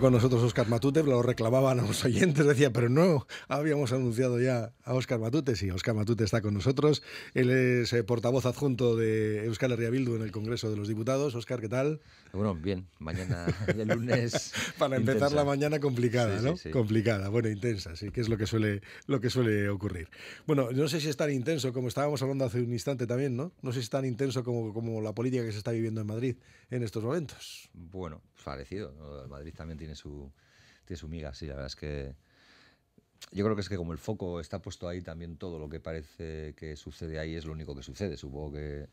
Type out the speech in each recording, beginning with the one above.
Con nosotros Oscar Matute, lo reclamaban a los oyentes, decía, pero no, habíamos anunciado ya a Oscar Matute. Sí, Oscar Matute está con nosotros. Él es eh, portavoz adjunto de Euskal Herria en el Congreso de los Diputados. Oscar, ¿qué tal? Bueno, bien, mañana, el lunes. Para empezar la mañana complicada, ¿no? Complicada, bueno, intensa, sí, que es lo que, suele, lo que suele ocurrir. Bueno, no sé si es tan intenso como estábamos hablando hace un instante también, ¿no? No sé si es tan intenso como, como la política que se está viviendo en Madrid en estos momentos. Bueno, parecido. El Madrid también tiene su, tiene su miga, sí, la verdad es que yo creo que es que como el foco está puesto ahí, también todo lo que parece que sucede ahí es lo único que sucede. Supongo que,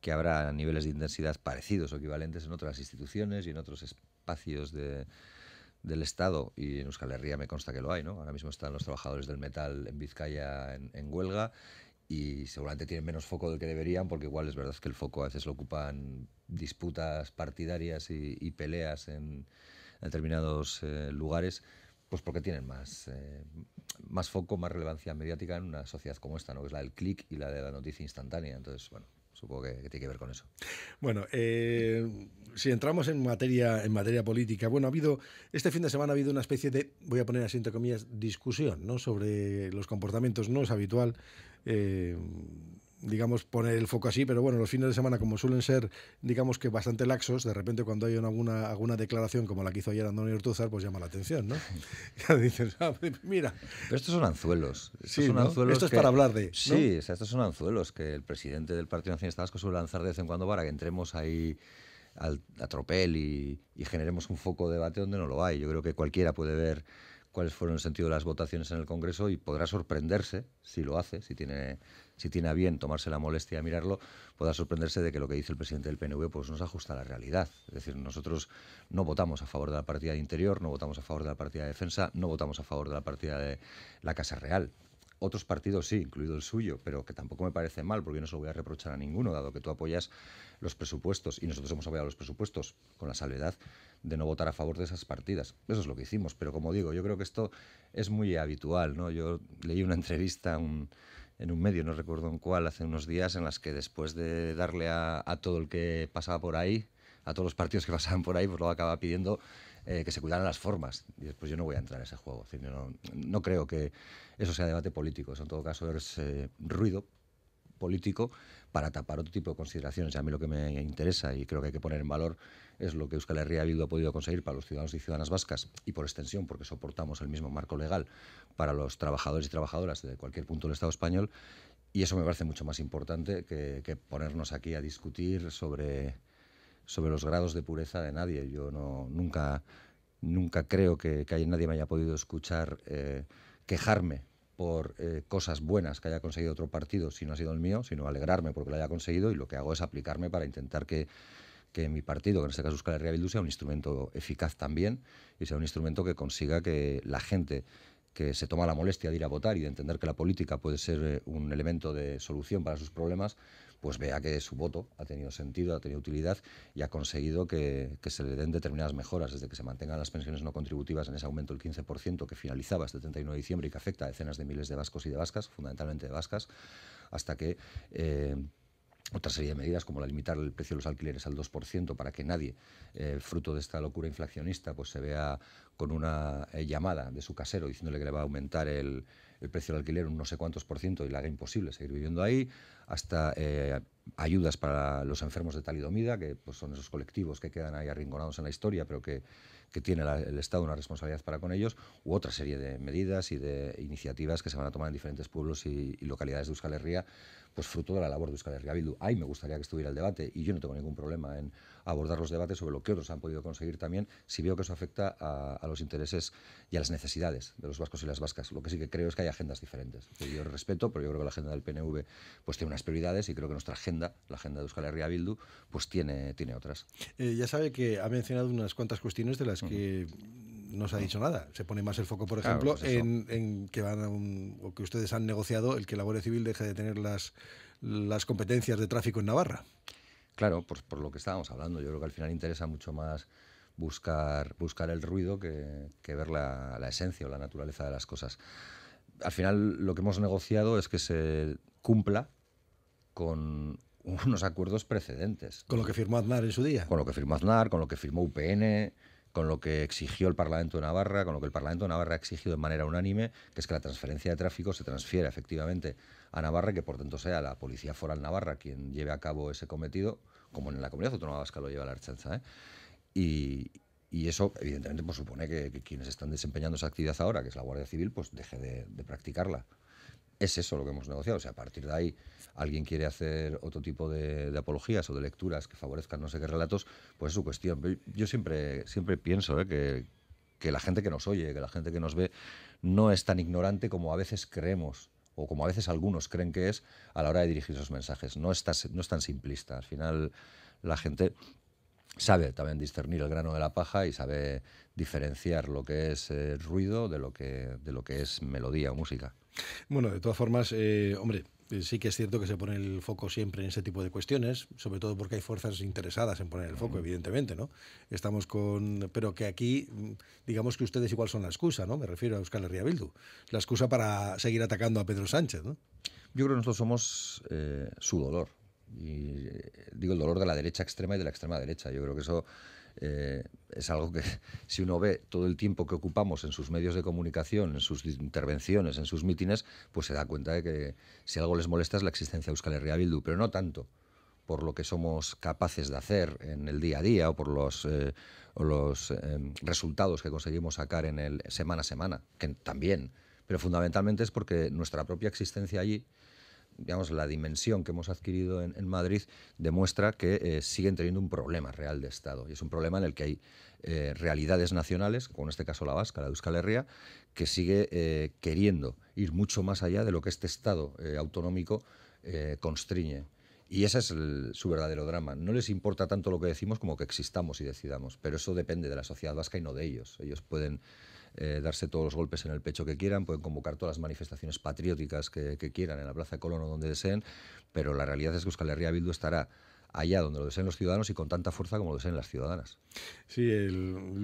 que habrá niveles de intensidad parecidos o equivalentes en otras instituciones y en otros espacios del Estado, y en Euskal Herria me consta que lo hay, ¿no? Ahora mismo están los trabajadores del metal en Vizcaya en huelga y seguramente tienen menos foco del que deberían, porque igual es verdad que el foco a veces lo ocupan disputas partidarias y, peleas en determinados eh, lugares, pues porque tienen más, eh, más foco, más relevancia mediática en una sociedad como esta, ¿no? que es la del clic y la de la noticia instantánea. Entonces, bueno, supongo que, tiene que ver con eso. Bueno, eh, si entramos en materia, en materia política, bueno, ha habido, este fin de semana ha habido una especie de, voy a poner así entre comillas, discusión, ¿no? Sobre los comportamientos, no es habitual, eh, digamos, poner el foco así, pero bueno, los fines de semana, como suelen ser, digamos que bastante laxos, de repente cuando hay alguna, alguna declaración como la que hizo ayer Antonio Ortuzar, pues llama la atención, ¿no? ya dices, ah, pues mira. Pero estos son anzuelos. sí, Esto es para hablar de. Sí, o sea, estos son anzuelos que el presidente del Partido Nacionalista Vasco suele lanzar de vez en cuando para que entremos ahí al tropel y, y generemos un foco de debate donde no lo hay. Yo creo que cualquiera puede ver cuáles fueron el sentido de las votaciones en el Congreso y podrá sorprenderse si lo hace, si tiene si tiene a bien tomarse la molestia de mirarlo, pueda sorprenderse de que lo que dice el presidente del PNV pues nos ajusta a la realidad. Es decir, nosotros no votamos a favor de la partida de interior, no votamos a favor de la partida de defensa, no votamos a favor de la partida de la Casa Real. Otros partidos sí, incluido el suyo, pero que tampoco me parece mal, porque yo no se lo voy a reprochar a ninguno, dado que tú apoyas los presupuestos y nosotros hemos apoyado los presupuestos con la salvedad de no votar a favor de esas partidas. Eso es lo que hicimos, pero como digo, yo creo que esto es muy habitual. ¿no? Yo leí una entrevista a un en un medio, no recuerdo en cuál, hace unos días, en las que después de darle a, todo el que pasaba por ahí, a todos los partidos que pasaban por ahí, pues lo acaba pidiendo eh, que se cuidaran las formas. Y después yo no voy a entrar en ese juego. no, creo que eso sea debate político. en todo caso es eh, ruido político para tapar otro tipo de consideraciones. Y a mí lo que me interesa y creo que hay que poner en valor es lo que Euskal Herria ha podido conseguir para los ciudadanos y ciudadanas vascas y por extensión, porque soportamos el mismo marco legal para los trabajadores y trabajadoras de cualquier punto del Estado español. Y eso me parece mucho más importante que, ponernos aquí a discutir sobre, sobre los grados de pureza de nadie. Yo no, nunca, nunca creo que, que nadie me haya podido escuchar eh, quejarme por eh, cosas buenas que haya conseguido otro partido si no ha sido el mío, sino alegrarme porque lo haya conseguido y lo que hago es aplicarme para intentar que, que mi partido, que en este caso Euskal Herria Bildu, sea un instrumento eficaz también y sea un instrumento que consiga que la gente que se toma la molestia de ir a votar y de entender que la política puede ser eh, un elemento de solución para sus problemas, pues vea que su voto ha tenido sentido, ha tenido utilidad y ha conseguido que, se le den determinadas mejoras, desde que se mantengan las pensiones no contributivas en ese aumento del 15% que finalizaba este 31 de diciembre y que afecta a decenas de miles de vascos y de vascas, fundamentalmente de vascas, hasta que... Eh, otra serie de medidas como la limitar el precio de los alquileres al 2% para que nadie, eh, fruto de esta locura inflacionista, pues se vea con una eh, llamada de su casero diciéndole que le va a aumentar el, precio del alquiler un no sé cuántos por ciento y le haga imposible seguir viviendo ahí, hasta eh, ayudas para los enfermos de talidomida, que pues, son esos colectivos que quedan ahí arrinconados en la historia, pero que, que tiene el Estado una responsabilidad para con ellos, u otra serie de medidas y de iniciativas que se van a tomar en diferentes pueblos y, localidades de Euskal Herria, pues fruto de la labor de Euskal Herria Bildu. Ahí me gustaría que estuviera el debate y yo no tengo ningún problema en abordar los debates sobre lo que otros han podido conseguir también, si veo que eso afecta a, los intereses y a las necesidades de los vascos y las vascas. Lo que sí que creo es que hay agendas diferentes. Yo respeto, pero yo creo que la agenda del PNV pues tiene unas prioridades y creo que nuestra agenda, la agenda de Euskal Herria Bildu, pues tiene, tiene otras. Eh, ya sabe que ha mencionado unas cuantas cuestiones de las es que no se ha dicho nada. Se pone más el foco, por ejemplo, pues en, que van o que ustedes han negociado el que la Guardia Civil deje de tener las, las competencias de tráfico en Navarra. Claro, por, por lo que estábamos hablando, yo creo que al final interesa mucho más buscar, buscar el ruido que, ver la, la, esencia o la naturaleza de las cosas. Al final lo que hemos negociado es que se cumpla con unos acuerdos precedentes. Con lo que firmó Aznar en su día. Con lo que firmó Aznar, con lo que firmó UPN, con lo que exigió el Parlamento de Navarra, con lo que el Parlamento de Navarra ha exigido de manera unánime, que es que la transferencia de tráfico se transfiera efectivamente a Navarra que por tanto sea la Policía Foral Navarra quien lleve a cabo ese cometido, como en la Comunidad Autónoma Vasca lo lleva la Archanza. ¿eh? Y, eso, evidentemente, pues, supone que, quienes están desempeñando esa actividad ahora, que es la Guardia Civil, pues deje de practicarla es eso lo que hemos negociado. O sea, a partir de ahí alguien quiere hacer otro tipo de, apologías o de lecturas que favorezcan no sé qué relatos, pues es su cuestión. Yo, siempre, siempre pienso ¿eh? que, la gente que nos oye, que la gente que nos ve, no es tan ignorante como a veces creemos o como a veces algunos creen que es a la hora de dirigir esos mensajes. No no es tan simplista. Al final la gente sabe también discernir el grano de la paja y sabe diferenciar lo que es eh, ruido de lo que, de lo que es melodía o música. Bueno, de todas formas, eh, hombre, eh, sí que es cierto que se pone el foco siempre en ese tipo de cuestiones, sobre todo porque hay fuerzas interesadas en poner el foco, evidentemente, ¿no? Estamos con... Pero que aquí, digamos que ustedes igual son la excusa, ¿no? Me refiero a Euskal Herria La excusa para seguir atacando a Pedro Sánchez, Yo creo que nosotros somos su dolor. Y, eh, digo el dolor de la derecha extrema y de la extrema derecha. Yo creo que eso eh, es algo que si uno ve todo el tiempo que ocupamos en sus medios de comunicación, en sus intervenciones, en sus mítines, pues se da cuenta de que si algo les molesta es la existencia de Euskal Herria Bildu, pero no tanto por lo que somos capaces de hacer en el día a día o por los, eh, los resultados que conseguimos sacar en el semana a semana, que también, pero fundamentalmente es porque nuestra propia existencia allí la dimensión que hemos adquirido en, Madrid demuestra que eh, siguen teniendo un problema real de Estado. Y es un problema en el que hay eh, realidades nacionales, como en este caso la vasca, la de Euskal Herria, que sigue eh, queriendo ir mucho más allá de lo que este Estado autonómico constriñe. Y ese es su verdadero drama. No les importa tanto lo que decimos como que existamos y decidamos, pero eso depende de la sociedad vasca y no de ellos. Ellos pueden eh, darse todos los golpes en el pecho que quieran, pueden convocar todas las manifestaciones patrióticas que, quieran en la Plaza de Colón o donde deseen, pero la realidad es que Euskal Herria Bildu estará allá donde lo deseen los ciudadanos y con tanta fuerza como lo deseen las ciudadanas. Sí, yo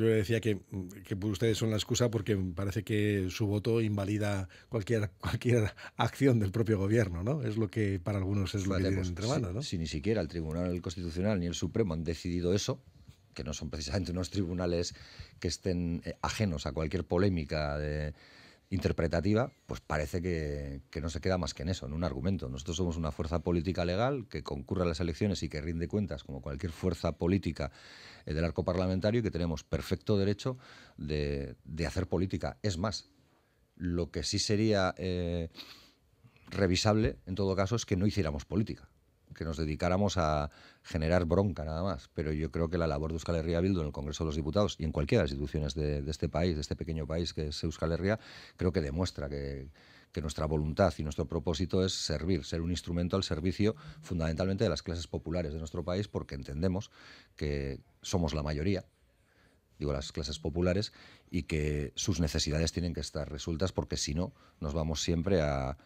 le decía que, que, ustedes son la excusa porque parece que su voto invalida cualquier, cualquier acción del propio gobierno, ¿no? Es lo que para algunos es lo que pues, entre manos, Si ni siquiera el Tribunal Constitucional ni el Supremo han decidido eso, que no son precisamente unos tribunales que estén eh, ajenos a cualquier polémica interpretativa, pues parece que, no se queda más que en eso, en un argumento. Nosotros somos una fuerza política legal que concurre a las elecciones y que rinde cuentas como cualquier fuerza política eh, del arco parlamentario y que tenemos perfecto derecho de, hacer política. Es más, lo que sí sería eh, revisable en todo caso es que no hiciéramos política que nos dedicáramos a generar bronca nada más. Pero yo creo que la labor de Euskal Herria Bildu en el Congreso de los Diputados y en cualquiera de las instituciones de, este país, de este pequeño país que es Euskal Herria, creo que demuestra que, nuestra voluntad y nuestro propósito es servir, ser un instrumento al servicio fundamentalmente de las clases populares de nuestro país, porque entendemos que somos la mayoría, digo las clases populares, y que sus necesidades tienen que estar resueltas, porque si no, nos vamos siempre a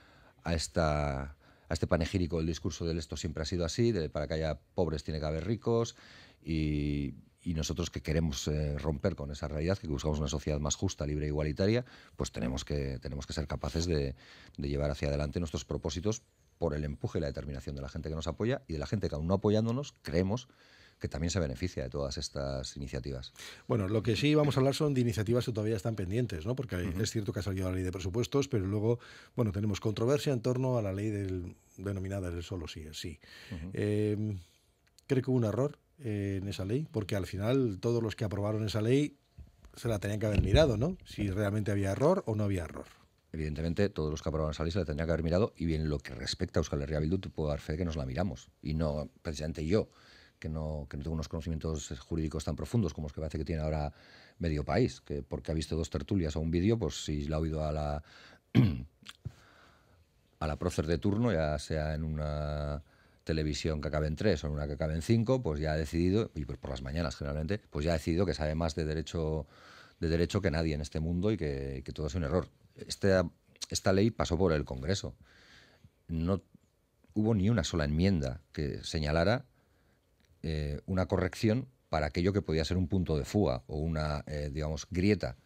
esta a este panegírico el discurso del esto siempre ha sido así, de para que haya pobres tiene que haber ricos, y, nosotros que queremos eh, romper con esa realidad, que buscamos una sociedad más justa, libre e igualitaria, pues tenemos que, tenemos que ser capaces de, de llevar hacia adelante nuestros propósitos por el empuje y la determinación de la gente que nos apoya y de la gente que aún no apoyándonos creemos que también se beneficia de todas estas iniciativas. Bueno, lo que sí vamos a hablar son de iniciativas que todavía están pendientes, ¿no? porque es cierto que ha salido la ley de presupuestos, pero luego bueno, tenemos controversia en torno a la ley del, denominada el solo sí es sí. Em, creo que hubo un error eh, en esa ley, porque al final todos los que aprobaron esa ley se la tenían que haber mirado, ¿no? Si realmente había error o no había error evidentemente todos los que aprobaron esa ley se la tenían que haber mirado y bien lo que respecta a Euskal Herria Bildu te puedo dar fe que nos la miramos y no precisamente yo que no, tengo unos conocimientos jurídicos tan profundos como los que parece que tiene ahora medio país, que porque ha visto dos tertulias o un vídeo, pues si la ha oído a la, a la prócer de turno, ya sea en una televisión que acabe en tres o en una que acabe en cinco, pues ya ha decidido, y pues por las mañanas generalmente, pues ya ha decidido que sabe más de derecho, de derecho que nadie en este mundo y que, todo es un error. Esta, esta ley pasó por el Congreso. No hubo ni una sola enmienda que señalara eh, una corrección para aquello que podía ser un punto de fuga o una, eh, digamos, grieta.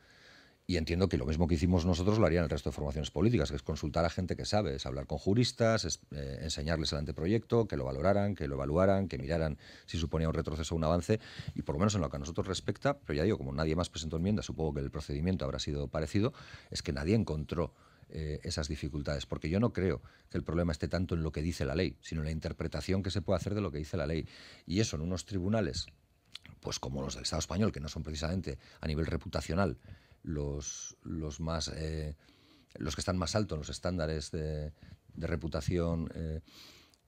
Y entiendo que lo mismo que hicimos nosotros lo harían el resto de formaciones políticas, que es consultar a gente que sabe, es hablar con juristas, es, eh, enseñarles el anteproyecto, que lo valoraran, que lo evaluaran, que miraran si suponía un retroceso o un avance. Y por lo menos en lo que a nosotros respecta, pero ya digo, como nadie más presentó enmienda, supongo que el procedimiento habrá sido parecido, es que nadie encontró eh, esas dificultades, porque yo no creo que el problema esté tanto en lo que dice la ley, sino en la interpretación que se puede hacer de lo que dice la ley. Y eso en unos tribunales, pues como los del Estado español, que no son precisamente a nivel reputacional los, más... Eh, los que están más altos en los estándares de, reputación eh,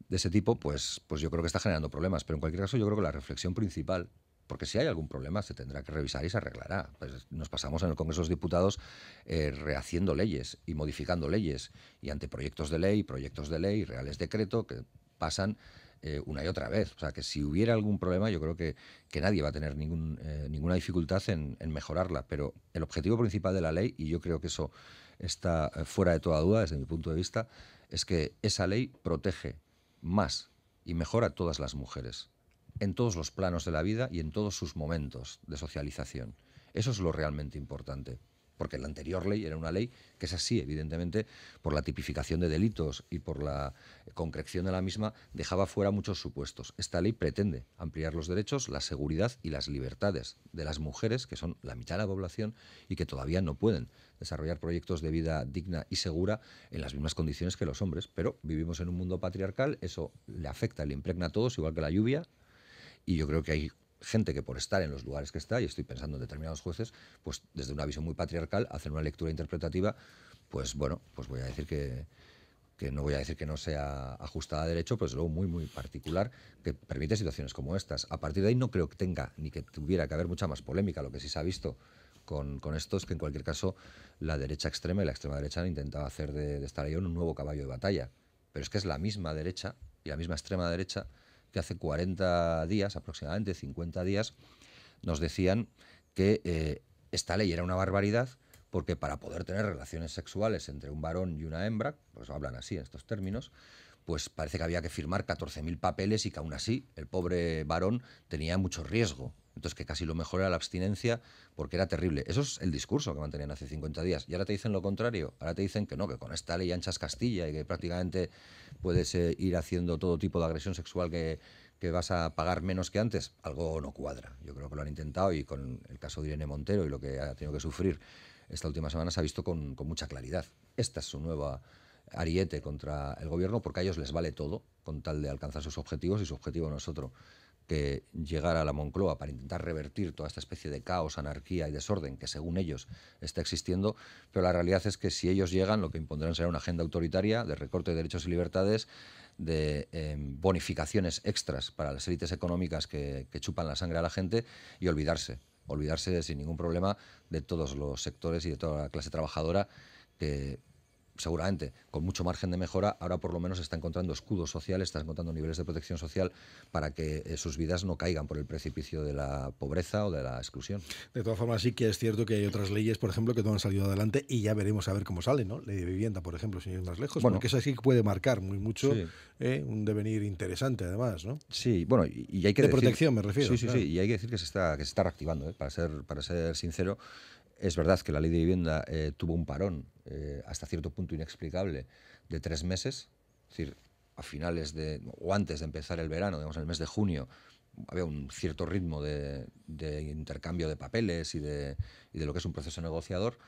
de ese tipo, pues, pues yo creo que está generando problemas. Pero en cualquier caso, yo creo que la reflexión principal porque si hay algún problema se tendrá que revisar y se arreglará. Pues, nos pasamos en el Congreso de los Diputados eh, rehaciendo leyes y modificando leyes y ante proyectos de ley, proyectos de ley, reales decreto que pasan eh, una y otra vez. O sea, que si hubiera algún problema, yo creo que, nadie va a tener eh, ninguna dificultad en, en, mejorarla. Pero el objetivo principal de la ley, y yo creo que eso está fuera de toda duda desde mi punto de vista, es que esa ley protege más y mejora a todas las mujeres en todos los planos de la vida y en todos sus momentos de socialización. Eso es lo realmente importante, porque la anterior ley era una ley que es así, evidentemente, por la tipificación de delitos y por la concreción de la misma, dejaba fuera muchos supuestos. Esta ley pretende ampliar los derechos, la seguridad y las libertades de las mujeres, que son la mitad de la población y que todavía no pueden desarrollar proyectos de vida digna y segura en las mismas condiciones que los hombres. Pero vivimos en un mundo patriarcal, eso le afecta, le impregna a todos, igual que la lluvia y yo creo que hay gente que por estar en los lugares que está, y estoy pensando en determinados jueces, pues desde una visión muy patriarcal hacer una lectura interpretativa, pues bueno, pues voy a decir que, que no voy a decir que no sea ajustada a derecho, pero es luego muy, muy particular, que permite situaciones como estas. A partir de ahí no creo que tenga ni que tuviera que haber mucha más polémica, lo que sí se ha visto con, con estos, que en cualquier caso la derecha extrema y la extrema derecha han intentado hacer de, estar ahí un nuevo caballo de batalla. Pero es que es la misma derecha y la misma extrema derecha que hace 40 días, aproximadamente 50 días, nos decían que eh, esta ley era una barbaridad porque para poder tener relaciones sexuales entre un varón y una hembra, pues hablan así en estos términos, pues parece que había que firmar 14.000 papeles y que aún así el pobre varón tenía mucho riesgo entonces, que casi lo mejor era la abstinencia porque era terrible. Eso es el discurso que mantenían hace 50 días. Y ahora te dicen lo contrario. Ahora te dicen que no, que con esta ley anchas Castilla y que prácticamente puedes eh, ir haciendo todo tipo de agresión sexual que, que vas a pagar menos que antes. Algo no cuadra. Yo creo que lo han intentado y con el caso de Irene Montero y lo que ha tenido que sufrir esta última semana se ha visto con, con mucha claridad. Esta es su nueva ariete contra el gobierno porque a ellos les vale todo con tal de alcanzar sus objetivos y su objetivo no es otro que llegara a la Moncloa para intentar revertir toda esta especie de caos, anarquía y desorden que según ellos está existiendo, pero la realidad es que si ellos llegan lo que impondrán será una agenda autoritaria de recorte de derechos y libertades, de em, bonificaciones extras para las élites económicas que, que chupan la sangre a la gente y olvidarse, olvidarse sin ningún problema de todos los sectores y de toda la clase trabajadora que seguramente con mucho margen de mejora, ahora por lo menos está encontrando escudos sociales, está encontrando niveles de protección social para que eh, sus vidas no caigan por el precipicio de la pobreza o de la exclusión. De todas formas, sí que es cierto que hay otras leyes, por ejemplo, que no han salido adelante y ya veremos a ver cómo sale, ¿no? Ley de vivienda, por ejemplo, sin ir más lejos, bueno, que eso sí que puede marcar muy mucho eh, un devenir interesante, además, ¿no? Sí, bueno, y, hay que... De decir, protección me refiero. Sí, sí, sí, y hay que decir que se está, que se está reactivando, ¿eh? para, ser, para ser sincero. Es verdad que la ley de vivienda eh, tuvo un parón eh, hasta cierto punto inexplicable de tres meses, es decir, a finales de, o antes de empezar el verano, digamos en el mes de junio, había un cierto ritmo de, intercambio de papeles y de, lo que es un proceso negociador.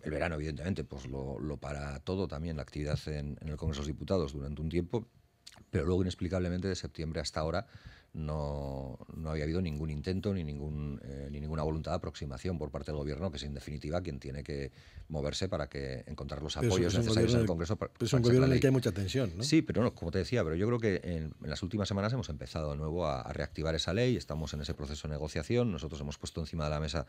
El verano, evidentemente, pues lo, para todo también, la actividad en, en el Congreso de los Diputados durante un tiempo, pero luego inexplicablemente de septiembre hasta ahora no, no había habido ningún intento ni, ningún, eh, ni ninguna voluntad de aproximación por parte del gobierno, que es en definitiva quien tiene que moverse para que encontrar los apoyos necesarios en el Congreso. Para, es un gobierno en el que hay mucha tensión, ¿no? Sí, pero no, como te decía, pero yo creo que en, las últimas semanas hemos empezado de nuevo a, reactivar esa ley, estamos en ese proceso de negociación, nosotros hemos puesto encima de la mesa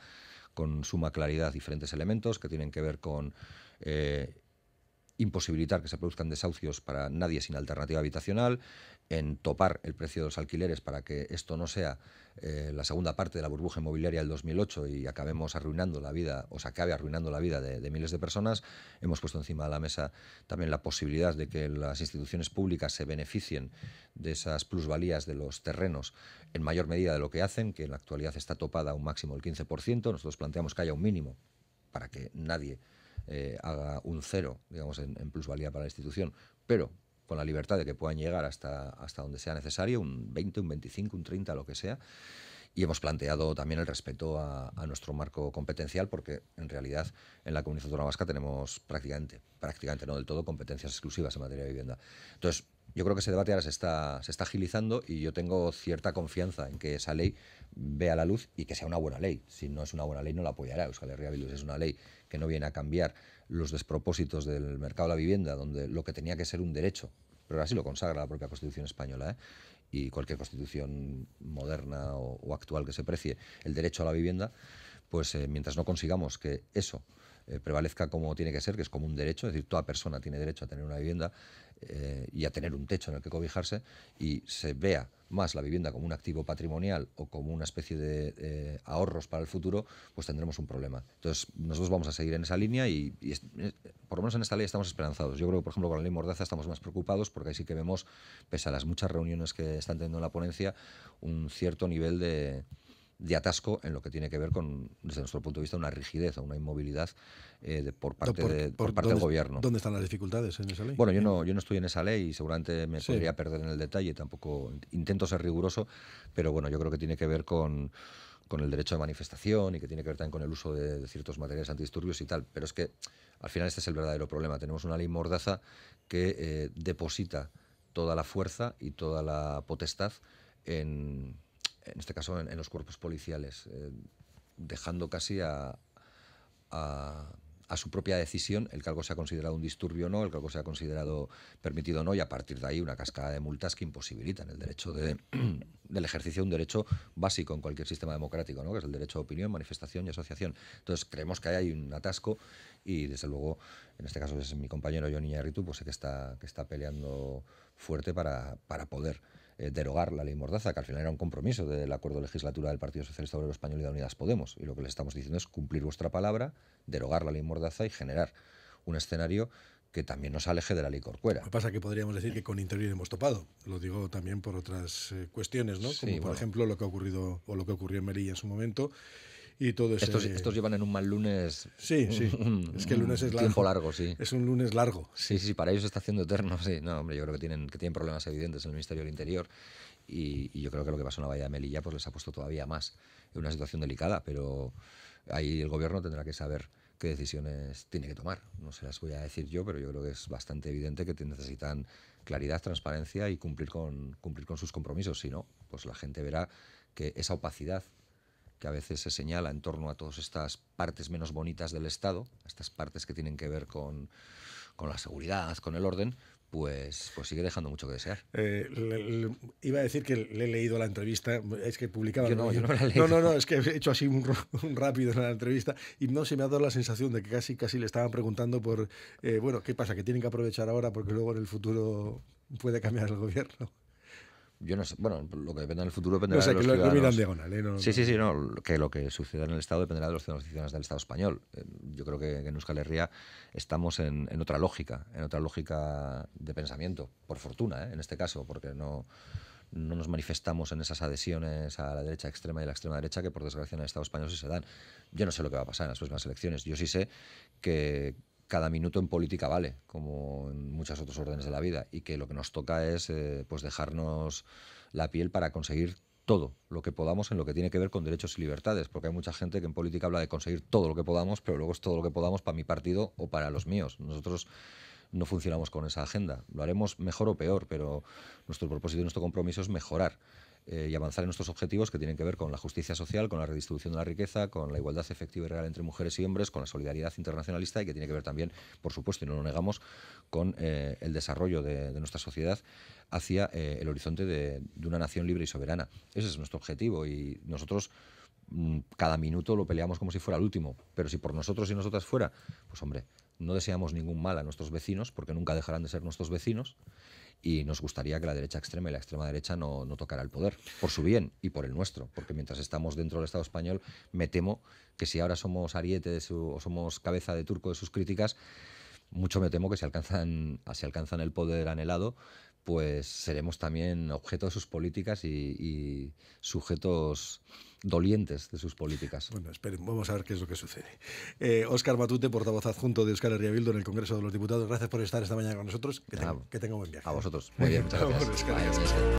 con suma claridad diferentes elementos que tienen que ver con eh, imposibilitar que se produzcan desahucios para nadie sin alternativa habitacional, en topar el precio de los alquileres para que esto no sea eh, la segunda parte de la burbuja inmobiliaria del 2008 y acabemos arruinando la vida, o se acabe arruinando la vida de, de, miles de personas. Hemos puesto encima de la mesa también la posibilidad de que las instituciones públicas se beneficien de esas plusvalías de los terrenos en mayor medida de lo que hacen, que en la actualidad está topada un máximo del 15%. Nosotros planteamos que haya un mínimo para que nadie eh, haga un cero, digamos, en, plusvalía para la institución, pero con la libertad de que puedan llegar hasta, hasta donde sea necesario, un 20, un 25, un 30, lo que sea. Y hemos planteado también el respeto a, nuestro marco competencial, porque en realidad en la comunidad autónoma vasca tenemos prácticamente, prácticamente no del todo, competencias exclusivas en materia de vivienda. Entonces, yo creo que ese debate ahora se está, se está agilizando y yo tengo cierta confianza en que esa ley vea la luz y que sea una buena ley. Si no es una buena ley, no la apoyará Euskal Herria es una ley que no viene a cambiar los despropósitos del mercado de la vivienda, donde lo que tenía que ser un derecho, pero así lo consagra la propia Constitución española, ¿eh? y cualquier constitución moderna o, actual que se precie, el derecho a la vivienda, pues eh, mientras no consigamos que eso eh, prevalezca como tiene que ser, que es como un derecho, es decir, toda persona tiene derecho a tener una vivienda eh, y a tener un techo en el que cobijarse y se vea más la vivienda como un activo patrimonial o como una especie de eh, ahorros para el futuro, pues tendremos un problema. Entonces, nosotros vamos a seguir en esa línea y, por lo menos en esta ley estamos esperanzados. Yo creo que, por ejemplo, con la ley Mordaza estamos más preocupados porque ahí sí que vemos, pese a las muchas reuniones que están teniendo en la ponencia, un cierto nivel de, de atasco en lo que tiene que ver con, desde nuestro punto de vista, una rigidez o una inmovilidad eh, por parte, parte del gobierno. ¿Dónde están las dificultades en esa ley? Bueno, yo ¿Eh? no, yo no estoy en esa ley y seguramente me podría perder en el detalle, tampoco intento ser riguroso, pero bueno, yo creo que tiene que ver con el derecho de manifestación y que tiene que ver también con el uso de, ciertos materiales antidisturbios y tal. Pero es que al final este es el verdadero problema. Tenemos una ley mordaza que eh, deposita toda la fuerza y toda la potestad en en este caso en, los cuerpos policiales, eh, dejando casi a, su propia decisión el cargo se ha considerado un disturbio o no, el cargo se ha considerado permitido o no, y a partir de ahí una cascada de multas que imposibilitan el derecho del ejercicio de un derecho básico en cualquier sistema democrático, ¿no? que es el derecho a opinión, manifestación y asociación. Entonces creemos que hay un atasco y desde luego, en este caso es mi compañero Johnny Ritu, pues sé que está, que está peleando fuerte para, para poder eh, derogar la ley Mordaza, que al final era un compromiso del acuerdo de legislatura del Partido Socialista Obrero Español y de Unidas Podemos. Y lo que les estamos diciendo es cumplir vuestra palabra, derogar la ley Mordaza y generar un escenario que también nos aleje de la ley corcuera. Lo que pasa es que podríamos decir que con Interior hemos topado. Lo digo también por otras eh, cuestiones, ¿no? Como por ejemplo lo que ha ocurrido o lo que ocurrió en Melilla en su momento y todo Estos, estos, llevan en un mal lunes. Sí, sí. es que el lunes es largo. Tiempo largo, sí. Es un lunes largo. Sí, sí, para ellos está haciendo eterno, sí. No, hombre, yo creo que tienen, que tienen problemas evidentes en el Ministerio del Interior y, yo creo que lo que pasó en la Bahía de Melilla pues les ha puesto todavía más en una situación delicada, pero ahí el gobierno tendrá que saber qué decisiones tiene que tomar. No se las voy a decir yo, pero yo creo que es bastante evidente que necesitan claridad, transparencia y cumplir con, cumplir con sus compromisos. Si no, pues la gente verá que esa opacidad que a veces se señala en torno a todas estas partes menos bonitas del Estado, estas partes que tienen que ver con, con la seguridad, con el orden, pues, pues sigue dejando mucho que desear. Eh, iba a decir que le he leído la entrevista, es que publicaba. no, ¿no? no, es que he hecho así un, rápido en la entrevista y no se me ha dado la sensación de que casi, casi le estaban preguntando por, eh, bueno, ¿qué pasa? Que tienen que aprovechar ahora porque luego en el futuro puede cambiar el gobierno. Yo no sé, bueno, lo que dependa en el futuro dependerá de los ciudadanos. ¿eh? sí, sí, sí, que lo que suceda en el Estado dependerá de los ciudadanos del Estado español. Eh, yo creo que, en Euskal Herria estamos en, otra lógica, en otra lógica de pensamiento, por fortuna, ¿eh? en este caso, porque no, no nos manifestamos en esas adhesiones a la derecha extrema y la extrema derecha que, por desgracia, en el Estado español sí se dan. Yo no sé lo que va a pasar en las próximas elecciones. Yo sí sé que, cada minuto en política vale, como en muchas otras órdenes de la vida, y que lo que nos toca es eh, pues dejarnos la piel para conseguir todo lo que podamos en lo que tiene que ver con derechos y libertades, porque hay mucha gente que en política habla de conseguir todo lo que podamos, pero luego es todo lo que podamos para mi partido o para los míos. Nosotros no funcionamos con esa agenda. Lo haremos mejor o peor, pero nuestro propósito y nuestro compromiso es mejorar eh, y avanzar en nuestros objetivos que tienen que ver con la justicia social, con la redistribución de la riqueza, con la igualdad efectiva y real entre mujeres y hombres, con la solidaridad internacionalista y que tiene que ver también, por supuesto, y no lo negamos, con eh, el desarrollo de, nuestra sociedad hacia eh, el horizonte de, de una nación libre y soberana. Ese es nuestro objetivo y nosotros mm, cada minuto lo peleamos como si fuera el último, pero si por nosotros y nosotras fuera, pues hombre, no deseamos ningún mal a nuestros vecinos porque nunca dejarán de ser nuestros vecinos y nos gustaría que la derecha extrema y la extrema derecha no, no tocara el poder, por su bien y por el nuestro, porque mientras estamos dentro del Estado español, me temo que si ahora somos ariete o somos cabeza de turco de sus críticas, mucho me temo que se alcanzan, si alcanzan el poder anhelado, pues seremos también objeto de sus políticas y, sujetos dolientes de sus políticas. Bueno, esperen, vamos a ver qué es lo que sucede. Eh, Óscar Matute, portavoz adjunto de Oscar Arriabildo en el Congreso de los Diputados, gracias por estar esta mañana con nosotros. Que, ah, que tenga buen viaje. A vosotros. Muy bien, muchas gracias.